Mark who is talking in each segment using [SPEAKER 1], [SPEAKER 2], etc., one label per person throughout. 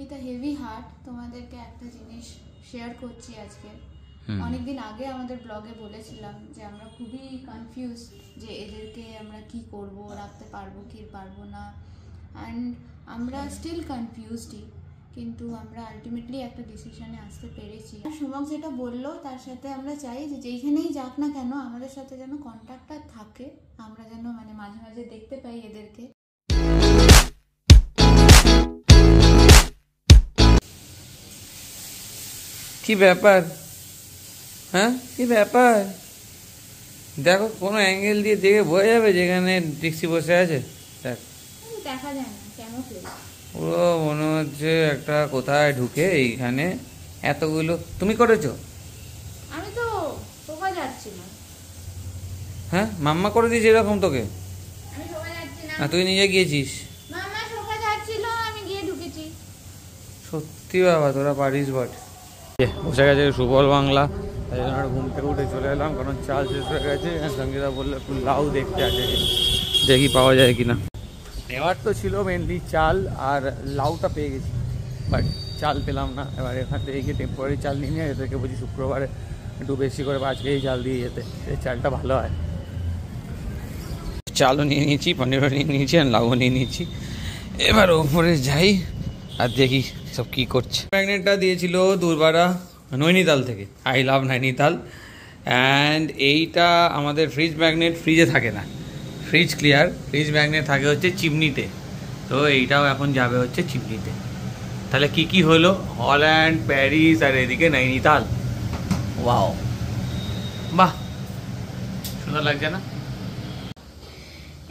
[SPEAKER 1] With a heavy heart তোমাদেরকে একটা জিনিস শেয়ার করছি আজকে অনেকদিন আগে আমাদের ব্লগে বলেছিলাম যে আমরা খুবই কনফিউজ যে এদেরকে আমরা কি করব রাখতে পারবো কি পারবো না অ্যান্ড আমরা স্টিল কনফিউজডই কিন্তু আমরা আলটিমেটলি একটা ডিসিশনে আসতে পেরেছি সুমক যেটা বললো তার সাথে আমরা চাই যে যেইখানেই যাক না কেন আমাদের সাথে যেন কন্ট্যাক্টটা থাকে আমরা যেন মানে মাঝে মাঝে দেখতে পাই এদেরকে
[SPEAKER 2] কি ব্যাপার হ্যাঁ কি ব্যাপার দেখো কোনো অ্যাঙ্গেল দিয়ে দেখে বোঝা যাবে যেখানে ট্যাক্সি বসে আছে দেখ ও মনে হচ্ছে একটা কোথায় ঢুকে এইখানে এতগুলো তুমি করেছো
[SPEAKER 1] আমি তো টোকা যাচ্ছিলাম
[SPEAKER 2] হ্যাঁ মাম্মা করে দিয়েছে এরকম তোকে না তুই নিজে গিয়েছিস সত্যি বাবা তোরা পারিস বটে বসে গেছে সুবল বাংলা তাই জন্য ঘুম থেকে উঠে চলে এলাম কারণ চাল শেষ হয়ে গেছে সঙ্গীতা বললো একটু লাউ দেখতে আছে দেখি পাওয়া যায় কিনা এবার তো ছিল মেনলি চাল আর লাউটা পেয়ে গেছি বাট চাল পেলাম না এবার এখান থেকে গিয়ে টেম্পোরারি চাল নিয়ে নিয়ে এদেরকে বলছি শুক্রবারে একটু বেশি করে আজকে এই চাল দিয়ে যেতে এই চালটা ভালো হয় চালও নিয়ে নিয়েছি পনিরও নিয়ে নিয়েছি আর লাউও নিয়ে নিয়েছি এবার ওপরে যাই আর দেখি সব কি করছে ম্যাগনেটটা দিয়েছিল দুর্বারা নৈনিতাল থেকে আই লাভ নৈনিতাল অ্যান্ড এইটা আমাদের ফ্রিজ ম্যাগনেট ফ্রিজে থাকে না ফ্রিজ ক্লিয়ার ফ্রিজ ম্যাগনেট থাকে হচ্ছে চিমনিতে তো এইটাও এখন যাবে হচ্ছে চিমনিতে তাহলে কি কি হলো হল্যান্ড প্যারিস আর এদিকে নৈনিতাল ওয়াও বাহ সুন্দর লাগছে না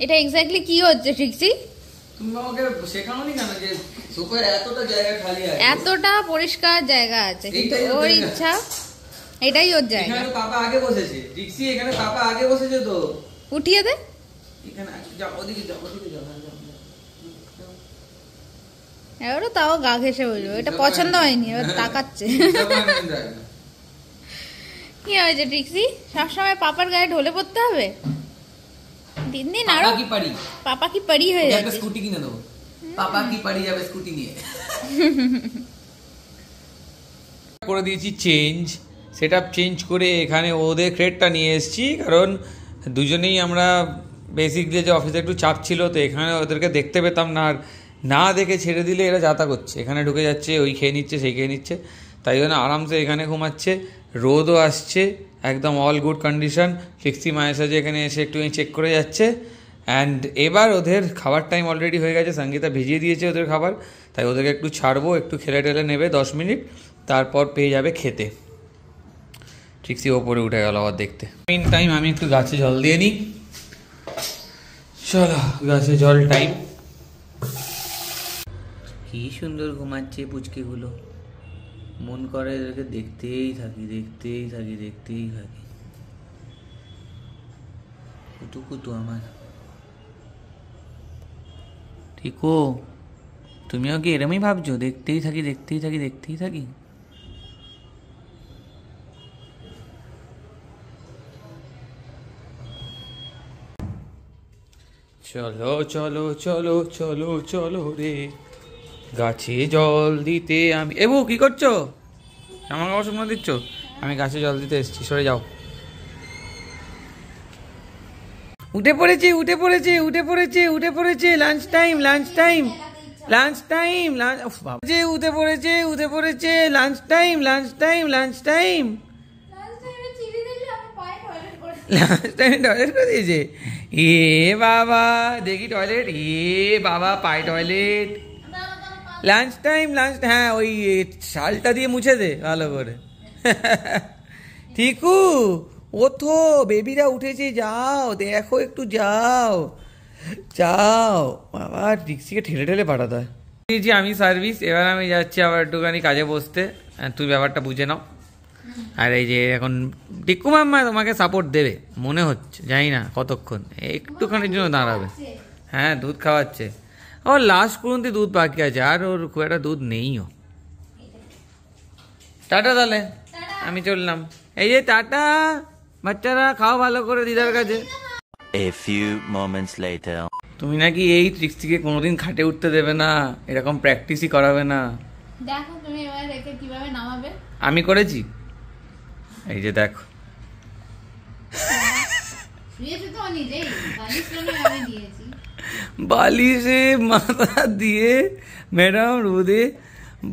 [SPEAKER 2] এটা
[SPEAKER 1] এক্স্যাক্টলি কি হচ্ছে ঠিকছি এতটা পরিষ্কার জায়গা আছে ওর ইচ্ছা এটাই ওর জায়গা উঠিয়ে দে হ্যাঁ, এবারও তাও গা ঘেসে বলবো এটা পছন্দ হয়নি এবার হ্যাঁ, তাকাচ্ছে কি হয়েছে ট্রিক্সি সবসময় পাপার গায়ে ঢলে পড়তে হবে खरीदने ना पापा की पड़ी पापा की पड़ी है जाके स्कूटी
[SPEAKER 2] की ना दो पापा की पड़ी যাবে স্কুটি নিয়ে করে দিয়েছি চেঞ্জ সেটআপ চেঞ্জ করে এখানে ওদের ক্রেডটা নিয়ে এসেছি কারণ দুজনেই আমরা বেসিকলি যে অফিসে একটু চাপ ছিল তো এখানে ওদেরকে দেখতে পেতাম না আর না দেখে ছেড়ে দিলে এরা যাতা করছে এখানে ঢুকে যাচ্ছে ওই খেয়ে নিচ্ছে সেই খেয়ে নিচ্ছে তাই জন্য আরামসে এখানে ঘুমাচ্ছে রোদও আসছে একদম অল গুড কন্ডিশন ফিক্সি মায়াসাজি এখানে এসে একটু চেক করে যাচ্ছে অ্যান্ড এবার ওদের খাবার টাইম অলরেডি হয়ে গেছে সঙ্গীতা ভিজিয়ে দিয়েছে ওদের খাবার তাই ওদেরকে একটু ছাড়বো একটু খেলে টেলে নেবে দশ মিনিট তারপর পেয়ে যাবে খেতে ঠিকসি ওপরে উঠে গেল আবার দেখতে মেন টাইম আমি একটু গাছে জল দিয়ে নিই চলো গাছে জল টাইম কি সুন্দর ঘুমাচ্ছে পুচকিগুলো মন করে এদেরকে দেখতেই থাকি দেখতেই থাকি দেখতেই থাকি কুতু কুতু আমার ঠিকো তুমিও কি এরমই ভাবছো দেখতেই থাকি দেখতেই থাকি দেখতেই থাকি চলো চলো চলো চলো চলো রে গাছে জল দিতে আমি এবু কি করছো আমার কাপড় শুকনো দিচ্ছ আমি গাছে জল দিতে এসেছি সরে যাও উঠে পড়েছে উঠে পড়েছে উঠে পড়েছে উঠে পড়েছে lunch time lunch time lunch time lunch যে উঠে পড়েছে উঠে পড়েছে lunch time lunch time lunch time lunch toilet করে দিয়েছে এ বাবা দেখি টয়লেট এ বাবা পায় টয়লেট লাঞ্চ টাইম লাঞ্চ হ্যাঁ ওই শালটা দিয়ে মুছে দে ভালো করে ঠিকু ওঠো বেবিরা উঠেছে যাও দেখো একটু যাও যাও বাবা ডিক্সিকে ঠেলে ঠেলে পাঠাতে হয় আমি সার্ভিস এবার আমি যাচ্ছি আবার একটুখানি কাজে বসতে হ্যাঁ, তুই ব্যাপারটা বুঝে নাও আর এই যে এখন টিকু মাম্মা তোমাকে সাপোর্ট দেবে মনে হচ্ছে জানি না কতক্ষণ একটুখানির জন্য দাঁড়াবে হ্যাঁ দুধ খাওয়াচ্ছে আমার লাস্ট পর্যন্ত দুধ বাকি আছে আর ওর খুব একটা দুধ নেইও টাটা তাহলে আমি চললাম এই যে টাটা বাচ্চারা খাও ভালো করে দিদার কাছে A few moments later. তুমি নাকি এই থেকে কোনোদিন খাটে উঠতে দেবে না এরকম প্র্যাকটিসই করাবে না
[SPEAKER 1] দেখো তুমি এবার রেখে কিভাবে নামাবে
[SPEAKER 2] আমি করেছি এই যে দেখো
[SPEAKER 1] শুয়েছে তো নিজেই বালিশ আমি দিয়েছি
[SPEAKER 2] বালিশে মাথা দিয়ে ম্যাডাম রোদে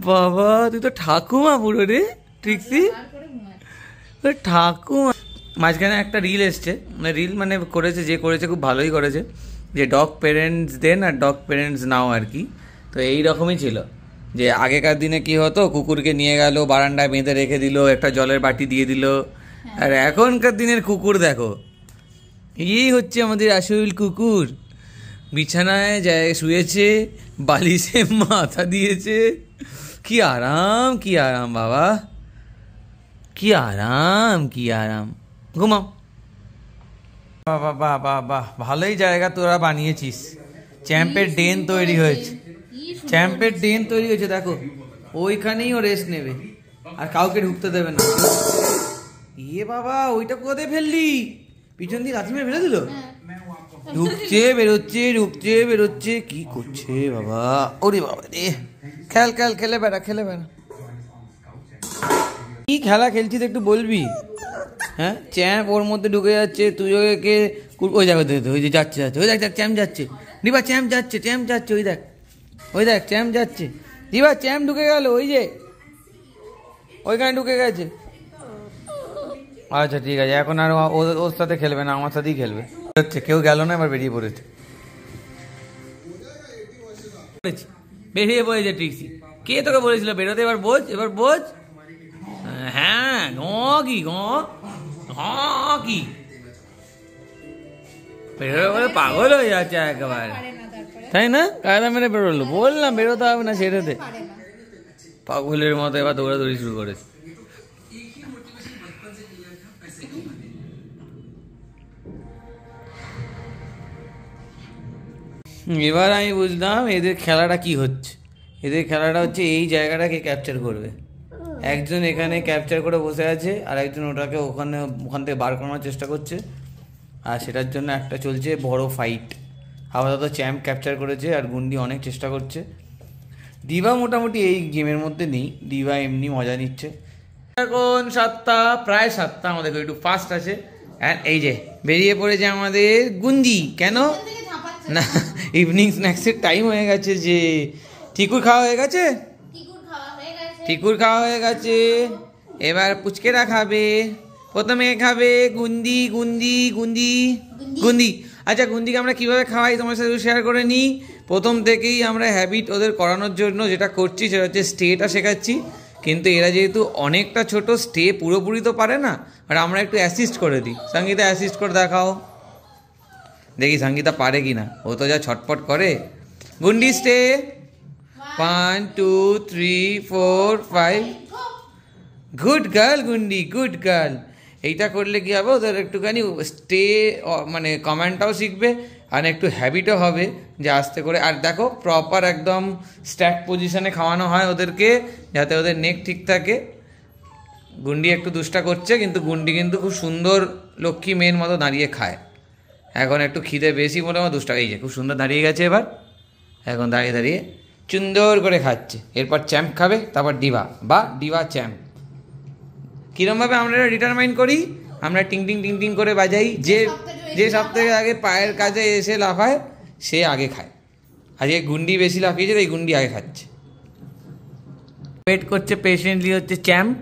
[SPEAKER 2] বাবা তুই তো ঠাকুমা পুরো রে ট্রিক্সি ঠাকুমা মাঝখানে একটা রিল এসছে রিল মানে, মানে করেছে যে করেছে খুব ভালোই করেছে যে ডগ প্যারেন্টস দেন আর ডগ প্যারেন্টস নাও আর কি তো এই রকমই ছিল যে আগেকার দিনে কি হতো কুকুরকে নিয়ে গেল বারান্দায় বেঁধে রেখে দিল একটা জলের বাটি দিয়ে দিল আর এখনকার দিনের কুকুর দেখো এই হচ্ছে আমাদের আসল কুকুর বিছানায় যায় শুয়েছে বালিশে মাথা দিয়েছে কি আরাম কি আরাম বাবা কি আরাম কি আরাম ঘুমাও বাবা বা বা বা ভালোই জায়গা তোরা বানিয়েছিস চ্যাম্পের ডেন তৈরি হয়েছে চ্যাম্পের ডেন তৈরি হয়েছে দেখো ওইখানেই ও রেস্ট নেবে আর কাউকে ঢুকতে দেবে না ইয়ে বাবা ওইটা কোথায় ফেললি পিছন দিয়ে লাথি মেরে ফেলে দিল হ্যাঁ। ঢুকছে বেরোচ্ছে ঢুকছে বেরোচ্ছে কি করছে বাবা ওরে বাবা রে খেল খেল খেলে বেড়া খেলে বেড়া কি খেলা খেলছিস একটু বলবি হ্যাঁ চ্যাম্প ওর মধ্যে ঢুকে যাচ্ছে তুই ওকে কে ওই দেখ ওই যে যাচ্ছে যাচ্ছে ওই দেখ দেখ চ্যাম্প যাচ্ছে দিবা চ্যাম্প যাচ্ছে চ্যাম্প যাচ্ছে ওই দেখ ওই দেখ চ্যাম্প যাচ্ছে দিবা চ্যাম্প ঢুকে গেল ওই যে ওইখানে ঢুকে গেছে আচ্ছা ঠিক আছে এখন আর ওর সাথে খেলবে না আমার সাথেই খেলবে হচ্ছে কেউ গেল না এবার বেরিয়ে পড়েছে বেরিয়ে পড়েছে ট্রিক্সি কে তোকে বলেছিল বেরোতে এবার বোঝ এবার বোঝ হ্যাঁ গ কি গ কি বেরোতে বলে পাগল হয়ে যাচ্ছে একেবারে তাই না কায়দা মেরে বেরোলো বললাম বেরোতে হবে না সেটাতে পাগলের মতো এবার দৌড়াদৌড়ি শুরু করেছে এবার আমি বুঝলাম এদের খেলাটা কি হচ্ছে এদের খেলাটা হচ্ছে এই জায়গাটাকে ক্যাপচার করবে একজন এখানে ক্যাপচার করে বসে আছে আর একজন ওটাকে ওখানে ওখান থেকে বার করানোর চেষ্টা করছে আর সেটার জন্য একটা চলছে বড় ফাইট আপাতত চ্যাম্প ক্যাপচার করেছে আর গুন্ডি অনেক চেষ্টা করছে দিবা মোটামুটি এই গেমের মধ্যে নেই দিবা এমনি মজা নিচ্ছে এখন সাতটা প্রায় সাতটা আমাদের একটু ফাস্ট আছে এই যে বেরিয়ে পড়েছে আমাদের গুন্ডি কেন না ইভিনিং স্ন্যাক্সের টাইম হয়ে গেছে যে ঠিকুর খাওয়া হয়ে গেছে ঠিকুর খাওয়া হয়ে গেছে এবার পুচকেরা খাবে প্রথমে খাবে গুন্দি গুন্দি গুন্দি গুন্দি আচ্ছা গুন্দিকে আমরা কিভাবে খাওয়াই তোমার সাথে শেয়ার করে নিই প্রথম থেকেই আমরা হ্যাবিট ওদের করানোর জন্য যেটা করছি সেটা হচ্ছে স্টেটা শেখাচ্ছি কিন্তু এরা যেহেতু অনেকটা ছোট স্টে পুরোপুরি তো পারে না আর আমরা একটু অ্যাসিস্ট করে দিই সঙ্গীতা অ্যাসিস্ট করে দেখাও দেখি সঙ্গীতা পারে কি না ও তো যা ছটপট করে গুন্ডি stay one two three four five good girl গুন্ডি গুড গার্ল এইটা করলে কি হবে ওদের একটুখানি স্টে মানে কমান্ডটাও শিখবে আর একটু হ্যাবিটও হবে যে আস্তে করে আর দেখো প্রপার একদম স্ট্যাক পজিশনে খাওয়ানো হয় ওদেরকে যাতে ওদের নেক ঠিক থাকে গুন্ডি একটু দুষ্টা করছে কিন্তু গুন্ডি কিন্তু খুব সুন্দর লক্ষ্মী মেয়ের মতো দাঁড়িয়ে খায় এখন একটু খিদে বেশি বলে আমার টাকা এই যে খুব সুন্দর দাঁড়িয়ে গেছে এবার এখন দাঁড়িয়ে দাঁড়িয়ে সুন্দর করে খাচ্ছে এরপর চ্যাম্প খাবে তারপর ডিবা বা ডিবা চ্যাম্প কীরমভাবে আমরা ডিটারমাইন করি আমরা টিং টিং টিং টিং করে বাজাই যে যে সব থেকে আগে পায়ের কাজে এসে লাফায় সে আগে খায় আজকে গুন্ডি বেশি লাফিয়েছে এই গুন্ডি আগে খাচ্ছে ওয়েট করছে পেশেন্টলি হচ্ছে চ্যাম্প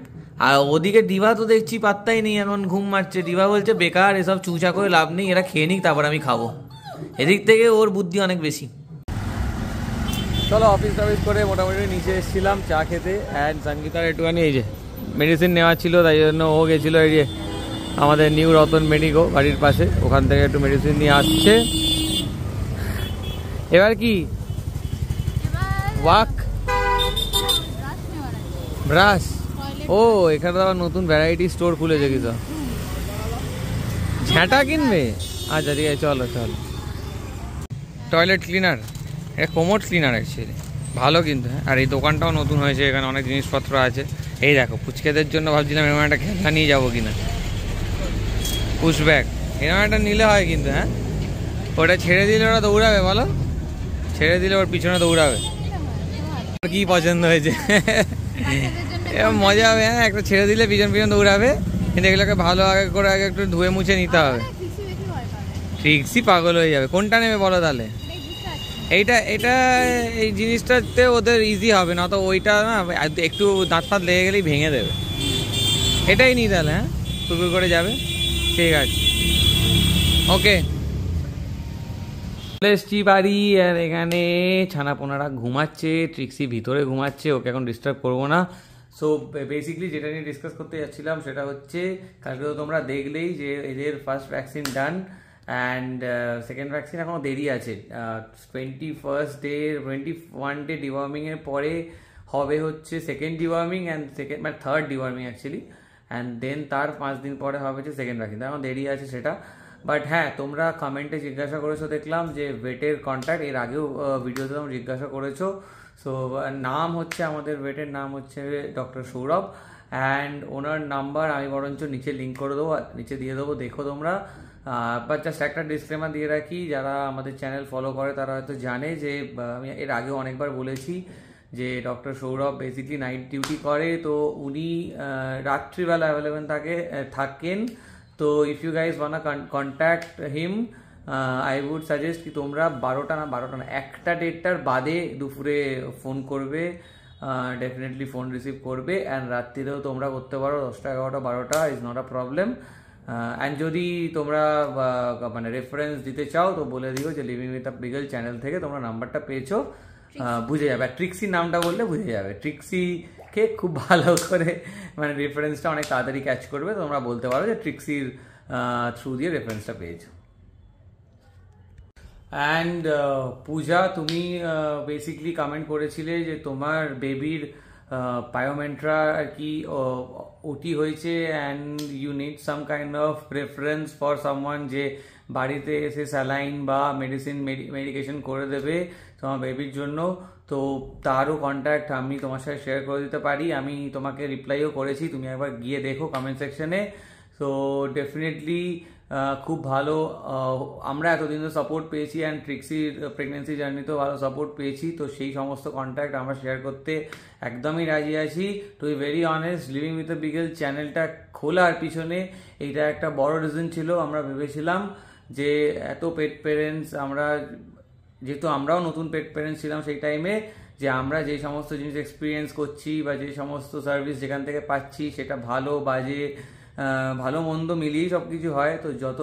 [SPEAKER 2] আর ওদিকে দিবা তো দেখছি পাত্তাই নেই এমন ঘুম মারছে দিবা বলছে বেকার এসব চুচা করে লাভ নেই এরা খেয়ে নিক তারপর আমি খাবো এদিক থেকে ওর বুদ্ধি অনেক বেশি চলো অফিস টফিস করে মোটামুটি নিচে এসেছিলাম চা খেতে অ্যান্ড সঙ্গীতার একটুখানি এই যে মেডিসিন নেওয়া ছিল তাই জন্য ও গেছিলো এই যে আমাদের নিউ রতন মেডিকো বাড়ির পাশে ওখান থেকে একটু মেডিসিন নিয়ে আসছে এবার কি ওয়াক ব্রাশ ও এখানে আবার নতুন ভ্যারাইটি স্টোর খুলেছে কিছু ঝাঁটা কিনবে আচ্ছা ঠিক আছে চলো চলো টয়লেট ক্লিনার এটা কোমোট ক্লিনার অ্যাকচুয়ালি ভালো কিন্তু হ্যাঁ আর এই দোকানটাও নতুন হয়েছে এখানে অনেক জিনিসপত্র আছে এই দেখো পুচকেদের জন্য ভাবছিলাম এরকম একটা খেলনা নিয়ে যাবো কিনা পুশব্যাক এরকম একটা নিলে হয় কিন্তু হ্যাঁ ওটা ছেড়ে দিলে ওরা দৌড়াবে বলো ছেড়ে দিলে ওর পিছনে দৌড়াবে কি পছন্দ হয়েছে এরকম মজা হবে হ্যাঁ একটা ছেড়ে দিলে পিছন পিছন দৌড়াবে কিন্তু এগুলোকে ভালো আগে করে আগে একটু ধুয়ে মুছে নিতে হবে ট্রিক্সি পাগল হয়ে যাবে কোনটা নেবে বলো তাহলে এইটা এটা এই জিনিসটাতে ওদের ইজি হবে না তো ওইটা না একটু দাঁত ফাঁত লেগে গেলেই ভেঙে দেবে এটাই নিই তাহলে হ্যাঁ কুকুর করে যাবে ঠিক আছে ওকে চলে এসছি বাড়ি আর এখানে ছানা পোনারা ঘুমাচ্ছে ট্রিক্সি ভিতরে ঘুমাচ্ছে ওকে এখন ডিস্টার্ব করবো না সো বেসিকলি যেটা নিয়ে ডিসকাস করতে যাচ্ছিলাম সেটা হচ্ছে কালকে তো তোমরা দেখলেই যে এদের first vaccine done and second vaccine এখনও দেরি আছে twenty first day twenty one day ডিওয়ার্মিংয়ের পরে হবে হচ্ছে সেকেন্ড ডিওয়ার্মিং অ্যান্ড সেকেন্ড মানে third deworming actually and then তার পাঁচ দিন পরে হবে হচ্ছে সেকেন্ড ভ্যাকসিন এখন দেরি আছে সেটা বাট হ্যাঁ তোমরা কমেন্টে জিজ্ঞাসা করেছো দেখলাম যে ওয়েটের কন্ট্যাক্ট এর আগেও ভিডিওতে তোমরা জিজ্ঞাসা করেছো সো নাম হচ্ছে আমাদের ওয়েটের নাম হচ্ছে ডক্টর সৌরভ অ্যান্ড ওনার নাম্বার আমি বরঞ্চ নিচে লিঙ্ক করে দেবো নিচে দিয়ে দেবো দেখো তোমরা বাট জাস্ট একটা ডিসক্লেমার দিয়ে রাখি যারা আমাদের চ্যানেল ফলো করে তারা হয়তো জানে যে আমি এর আগেও অনেকবার বলেছি যে doctor Sourav basically night duty করে তো উনি রাত্রিবেলা অ্যাভেলেবেল থাকে থাকেন তো if you guys wanna contact him I would suggest কি তোমরা বারোটা না বারোটা না একটা দেড়টার বাদে দুপুরে ফোন করবে ডেফিনেটলি ফোন রিসিভ করবে অ্যান্ড রাত্রিতেও তোমরা করতে পারো দশটা এগারোটা বারোটা is not a problem and যদি তোমরা uh, মানে রেফারেন্স দিতে চাও তো বলে দিও যে living with a beagle channel থেকে তোমরা নাম্বারটা পেয়েছো uh, বুঝে যাবে আর ট্রিক্সির নামটা বললে বুঝে যাবে ট্রিক্সি কে খুব ভালো করে মানে রেফারেন্সটা অনেক তাড়াতাড়ি ক্যাচ করবে তোমরা বলতে পারো যে ট্রিক্সির থ্রু দিয়ে রেফারেন্সটা পেয়েছো অ্যান্ড পূজা তুমি বেসিকলি কমেন্ট করেছিলে যে তোমার বেবির পায়োমেন্ট্রা আর কি ওটি হয়েছে and you need some kind of reference for someone যে বাড়িতে এসে স্যালাইন বা মেডিসিন মেডিকেশন করে দেবে তোমার বেবির জন্য তো তারও কন্ট্যাক্ট আমি তোমার সাথে শেয়ার করে দিতে পারি আমি তোমাকে রিপ্লাইও করেছি তুমি একবার গিয়ে দেখো কমেন্ট সেকশনে তো ডেফিনেটলি খুব ভালো আমরা এতদিন তো সাপোর্ট পেয়েছি অ্যান্ড ট্রিক্সির প্রেগনেন্সি জার্নিতেও ভালো সাপোর্ট পেয়েছি তো সেই সমস্ত কন্ট্যাক্ট আমরা শেয়ার করতে একদমই রাজি আছি to be very honest living with beagle চ্যানেলটা খোলার পিছনে এইটা একটা বড় রিজন ছিল আমরা ভেবেছিলাম যে এত পেট প্যারেন্টস আমরা যেহেতু আমরাও নতুন পেট প্যারেন্টস ছিলাম সেই টাইমে যে আমরা যে সমস্ত জিনিস এক্সপিরিয়েন্স করছি বা যে সমস্ত সার্ভিস যেখান থেকে পাচ্ছি সেটা ভালো বাজে ভালো মন্দ মিলিয়েই সব কিছু হয় তো যত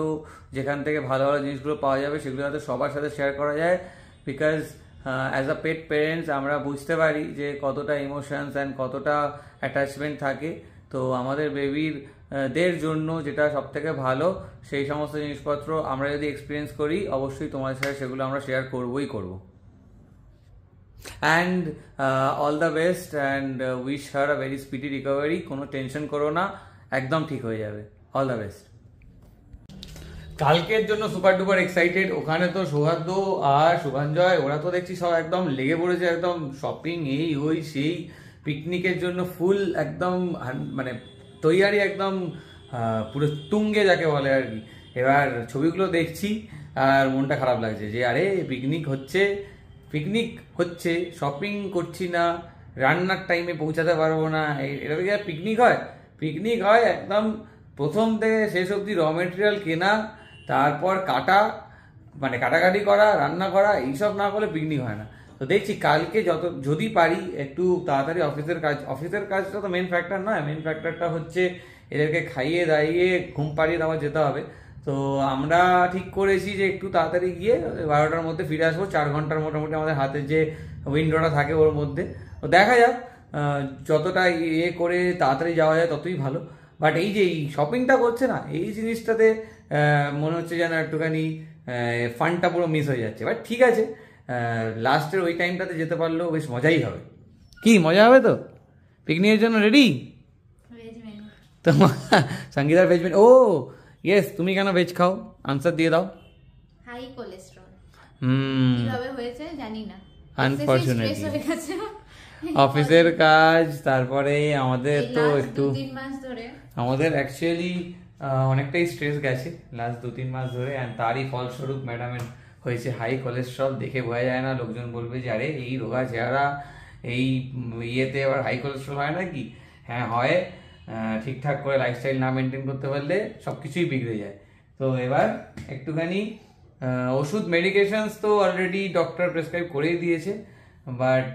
[SPEAKER 2] যেখান থেকে ভালো ভালো জিনিসগুলো পাওয়া যাবে সেগুলো যাতে সবার সাথে শেয়ার করা যায় because as a pet parents আমরা বুঝতে পারি যে কতটা ইমোশনস অ্যান্ড কতটা অ্যাটাচমেন্ট থাকে তো আমাদের বেবির দের জন্য যেটা সব থেকে ভালো সেই সমস্ত জিনিসপত্র আমরা যদি এক্সপিরিয়েন্স করি অবশ্যই তোমাদের সাথে সেগুলো আমরা শেয়ার করবোই করব and all the best and wish her a very speedy recovery কোনো টেনশন করো না একদম ঠিক হয়ে যাবে অল দ্য বেস্ট কালকের জন্য সুপার ডুপার এক্সাইটেড ওখানে তো সৌহার্দ্য আর শুভাঞ্জয় ওরা তো দেখছি সব একদম লেগে পড়েছে একদম শপিং এই ওই সেই পিকনিকের জন্য ফুল একদম মানে তৈয়ারি একদম পুরো তুঙ্গে যাকে বলে আর কি এবার ছবিগুলো দেখছি আর মনটা খারাপ লাগছে যে আরে পিকনিক হচ্ছে পিকনিক হচ্ছে শপিং করছি না রান্নার টাইমে পৌঁছাতে পারবো না এটা আর পিকনিক হয় পিকনিক হয় একদম প্রথম থেকে শেষ অবধি র মেটেরিয়াল কেনা তারপর কাটা মানে কাটাকাটি করা রান্না করা এইসব না করলে পিকনিক হয় না তো দেখছি কালকে যত যদি পারি একটু তাড়াতাড়ি অফিসের কাজ অফিসের কাজটা তো মেন ফ্যাক্টর নয় মেন ফ্যাক্টরটা হচ্ছে এদেরকে খাইয়ে দাঁড়িয়ে ঘুম পাড়িয়ে দেওয়া যেতে হবে তো আমরা ঠিক করেছি যে একটু তাড়াতাড়ি গিয়ে বারোটার মধ্যে ফিরে আসবো চার ঘন্টার মোটামুটি আমাদের হাতে যে উইন্ডোটা থাকে ওর মধ্যে তো দেখা যাক যতটা ইয়ে করে তাড়াতাড়ি যাওয়া যায় ততই ভালো বাট এই যে এই শপিংটা করছে না এই জিনিসটাতে মনে হচ্ছে যেন একটুখানি ফান্ডটা পুরো মিস হয়ে যাচ্ছে বাট ঠিক আছে লাস্টের ওই টাইমটাতে যেতে পারলেও বেশ মজাই হবে কি মজা হবে তো পিকনিকের জন্য রেডি তো সঙ্গীতার ভেজ ও ইয়েস তুমি কেন ভেজ খাও আনসার দিয়ে দাও
[SPEAKER 1] হাই কোলেস্ট্রল
[SPEAKER 2] হুম কিভাবে
[SPEAKER 1] হয়েছে জানি না
[SPEAKER 2] অফিসের কাজ তারপরে আমাদের তো একটু আমাদের অ্যাকচুয়ালি অনেকটাই স্ট্রেস গেছে লাস্ট দু তিন মাস ধরে অ্যান্ড তারই ফলস্বরূপ ম্যাডামের হয়েছে হাই কোলেস্ট্রল দেখে বোঝা যায় না লোকজন বলবে যে আরে এই রোগা চেহারা এই ইয়েতে আবার হাই কোলেস্ট্রল হয় না কি হ্যাঁ হয় ঠিকঠাক করে লাইফস্টাইল না মেনটেন করতে পারলে সব কিছুই বিগড়ে যায় তো এবার একটুখানি ওষুধ মেডিকেশনস তো অলরেডি ডক্টর প্রেসক্রাইব করেই দিয়েছে বাট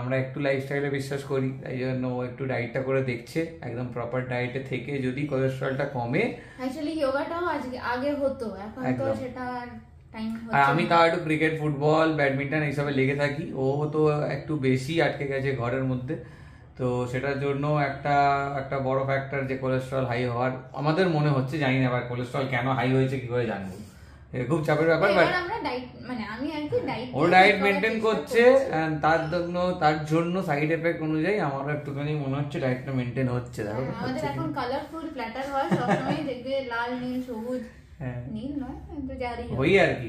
[SPEAKER 2] আমরা একটু লাইফস্টাইলে বিশ্বাস করি তাই জন্য একটু ডায়েটটা করে দেখছে একদম প্রপার ডায়েটে থেকে যদি কোলেস্ট্রলটা কমে
[SPEAKER 1] অ্যাকচুয়ালি যোগাটাও আজকে আগে হতো এখন তো সেটা আর আমি তাও
[SPEAKER 2] একটু ক্রিকেট ফুটবল ব্যাডমিন্টন এইসবে লেগে থাকি ও তো একটু বেশি আটকে গেছে ঘরের মধ্যে তো সেটার জন্য একটা একটা বড় ফ্যাক্টর যে কোলেস্ট্রল হাই হওয়ার আমাদের মনে হচ্ছে জানি না এবার কোলেস্ট্রল কেন হাই হয়েছে কি করে জানবো খুব চাপের ব্যাপার বাট
[SPEAKER 1] মানে ও ডায়েট মেনটেন
[SPEAKER 2] করছে তার জন্য তার জন্য সাইড এফেক্ট অনুযায়ী আমারও একটুখানি মনে হচ্ছে ডায়েটটা মেনটেন হচ্ছে দেখো হ্যাঁ, আমাদের এখন
[SPEAKER 1] কালারফুল প্ল্যাটার হয় সবসময় দেখবে লাল নীল সবুজ হ্যাঁ। ওই আর কি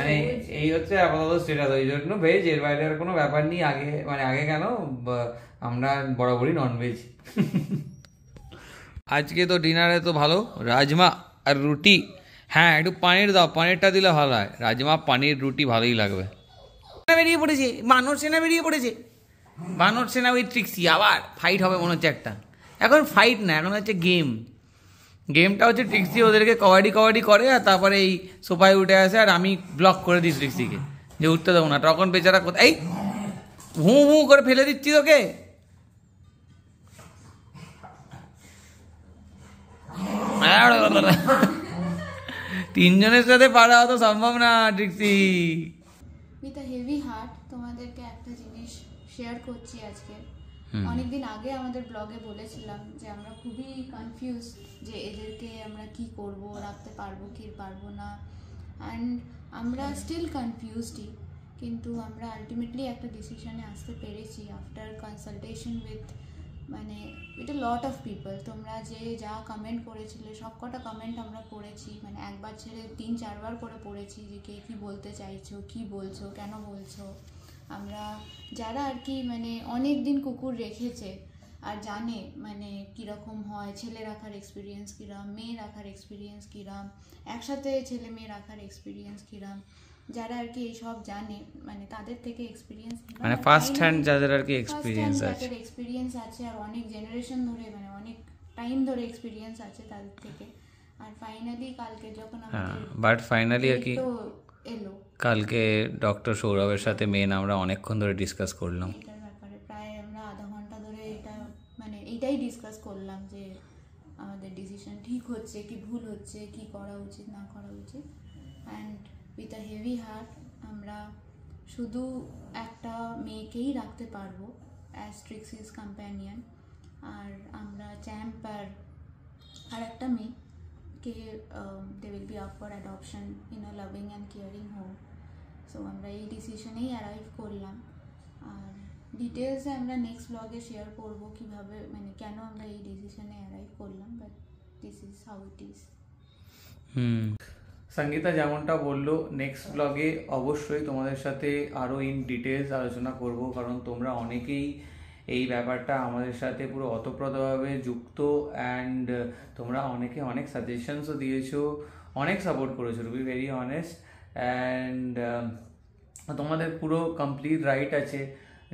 [SPEAKER 1] মানে
[SPEAKER 2] এই হচ্ছে আপাতত ওই জন্য ভেজ এর বাইরে আর কোনো ব্যাপার নেই আগে মানে আগে কেন আমরা বরাবরই আজকে তো ডিনারে তো ভালো রাজমা আর রুটি হ্যাঁ একটু পানির দাও পানিরটা দিলে ভালো হয় রাজমা পানির রুটি ভালোই লাগবে বেরিয়ে পড়েছে বানর সেনা বেরিয়ে পড়েছে বানর সেনা ওই ট্রিক্সি আবার ফাইট হবে মনে হচ্ছে একটা এখন ফাইট না এখন হচ্ছে গেম গেমটা হচ্ছে ট্রিক্সি ওদেরকে কবাডি কবাডি করে আর তারপরে এই সোফায় উঠে আসে আর আমি ব্লক করে দিই ট্রিক্সিকে যে উঠতে দেবো না তখন বেচারা কোথায় এই হু হু করে ফেলে দিচ্ছি তোকে তিনজনের সাথে পাড়া হতো সম্ভব না ট্রিক্সি
[SPEAKER 1] উইথ হেভি হার্ট তোমাদেরকে একটা জিনিস শেয়ার করছি আজকে অনেকদিন আগে আমাদের ব্লগে বলেছিলাম যে আমরা খুবই কনফিউজ যে এদেরকে আমরা কি করব রাখতে পারবো কি পারবো না অ্যান্ড আমরা স্টিল কনফিউজডই কিন্তু আমরা আলটিমেটলি একটা ডিসিশনে আসতে পেরেছি আফটার কনসালটেশন উইথ মানে এটা লট অফ পিপল তোমরা যে যা কমেন্ট করেছিলে সব কটা কমেন্ট আমরা পড়েছি মানে একবার ছেড়ে তিন চারবার করে পড়েছি যে কে কী বলতে চাইছো কী বলছো কেন বলছো আমরা যারা আর কি মানে অনেক দিন কুকুর রেখেছে আর জানে মানে কীরকম হয় ছেলে রাখার এক্সপিরিয়েন্স কীরম মেয়ে রাখার এক্সপিরিয়েন্স কীরম একসাথে ছেলে মেয়ে রাখার এক্সপিরিয়েন্স কীরম যারা আর কি এইসব জানে মানে তাদের থেকে এক্সপিরিয়েন্স মানে ফার্স্ট হ্যান্ড যাদের আর কি এক্সপিরিয়েন্স আছে এক্সপিরিয়েন্স আছে আর অনেক জেনারেশন ধরে মানে অনেক টাইম ধরে এক্সপিরিয়েন্স আছে তাদের থেকে আর ফাইনালি কালকে যখন আমরা বাট ফাইনালি আর কি এলো
[SPEAKER 2] কালকে ডক্টর সৌরভের সাথে মেন আমরা অনেকক্ষণ ধরে ডিসকাস করলাম এটার ব্যাপারে প্রায় আমরা আধা
[SPEAKER 1] ঘন্টা ধরে এটা মানে এইটাই ডিসকাস করলাম যে আমাদের ডিসিশন ঠিক হচ্ছে কি ভুল হচ্ছে কি করা উচিত না করা উচিত and with a heavy heart আমরা শুধু একটা মেয়েকেই রাখতে পারবো অ্যাস্ট্রিক্সিস কম্প্যানিয়ান আর আমরা চ্যাম্প আর আর একটা মেয়ে care um, they will be up for adoption in a loving and caring home so আমরা এই ডিসিশনেই অ্যারাইভ করলাম আর ডিটেলসে আমরা নেক্সট ব্লগে শেয়ার করব কিভাবে মানে কেন আমরা এই ডিসিশনে অ্যারাইভ করলাম but this
[SPEAKER 2] is how it is Sangeeta যেমনটা বললো নেক্সট ব্লগে অবশ্যই তোমাদের সাথে আরও ইন ডিটেলস আলোচনা করব কারণ তোমরা অনেকেই এই ব্যাপারটা আমাদের সাথে পুরো অতপ্রতভাবে যুক্ত অ্যান্ড তোমরা অনেকে অনেক সাজেশনসও দিয়েছো অনেক সাপোর্ট করেছো to be very honest and তোমাদের পুরো কমপ্লিট রাইট আছে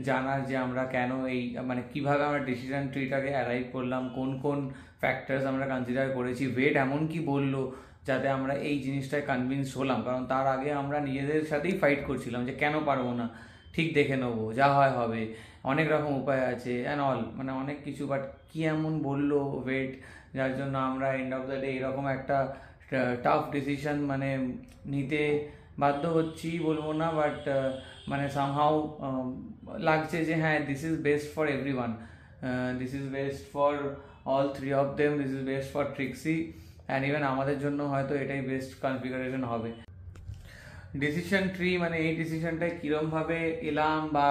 [SPEAKER 2] জানার যে আমরা কেন এই মানে কীভাবে আমরা ডিসিশন ট্রিটাকে অ্যারাইভ করলাম কোন কোন ফ্যাক্টরস আমরা কনসিডার করেছি ওয়েট এমন কি বললো যাতে আমরা এই জিনিসটায় কনভিন্স হলাম কারণ তার আগে আমরা নিজেদের সাথেই ফাইট করছিলাম যে কেন পারবো না ঠিক দেখে নেবো যা হয় হবে অনেক রকম উপায় আছে অ্যান্ড অল মানে অনেক কিছু বাট কী এমন বললো ওয়েট যার জন্য আমরা এন্ড অফ দ্য ডে এরকম একটা টাফ ডিসিশন মানে নিতে বাধ্য হচ্ছি বলবো না বাট মানে সামহাও লাগছে যে হ্যাঁ this is best for every one this is best for all three of them this is best for Trixie and even আমাদের জন্য হয়তো এটাই বেস্ট কনফিগারেশন হবে ডিসিশন ট্রি মানে এই ডিসিশনটায় কীরমভাবে এলাম বা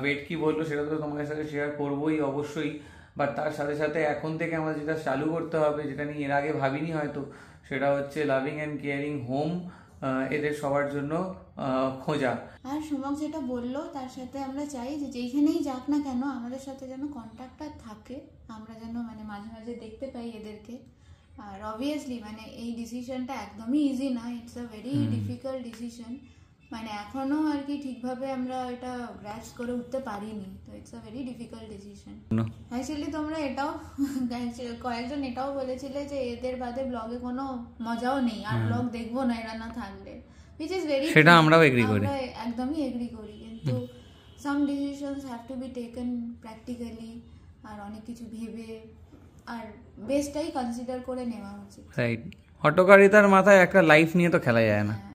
[SPEAKER 2] ওয়েট কি বললো সেটা তো তোমাদের সাথে শেয়ার করবোই অবশ্যই বাট তার সাথে সাথে এখন থেকে আমাদের যেটা চালু করতে হবে যেটা নিয়ে এর আগে ভাবিনি হয়তো সেটা হচ্ছে লাভিং অ্যান্ড কেয়ারিং হোম এদের সবার জন্য খোঁজা
[SPEAKER 1] আর সুমক যেটা বললো তার সাথে আমরা চাই যে যেইখানেই যাক না কেন আমাদের সাথে যেন কন্ট্যাক্টটা থাকে আমরা যেন মানে মাঝে মাঝে দেখতে পাই এদেরকে আর অবভিয়াসলি মানে এই ডিসিশনটা একদমই ইজি না it's a very difficult decision মানে এখনো আর কি ঠিকভাবে আমরা এটা গ্র্যাস করে উঠতে পারিনি তো it's a very difficult decision actually তোমরা এটাও কয়েকজন এটাও বলেছিলে যে এদের বাদে ব্লগে কোনো মজাও নেই আর ব্লগ হ্যাঁ। দেখবো না এরা না থাকলে which ইজ ভেরি সেটা আমরাও এগ্রি করি একদমই এগ্রি করি কিন্তু some decisions have to be taken practically আর অনেক কিছু ভেবে আর বেস্টটাই কনসিডার করে নেওয়া
[SPEAKER 2] উচিত রাইট হটকারিতার মাথায় একটা লাইফ নিয়ে তো খেলা যায় না হ্যাঁ।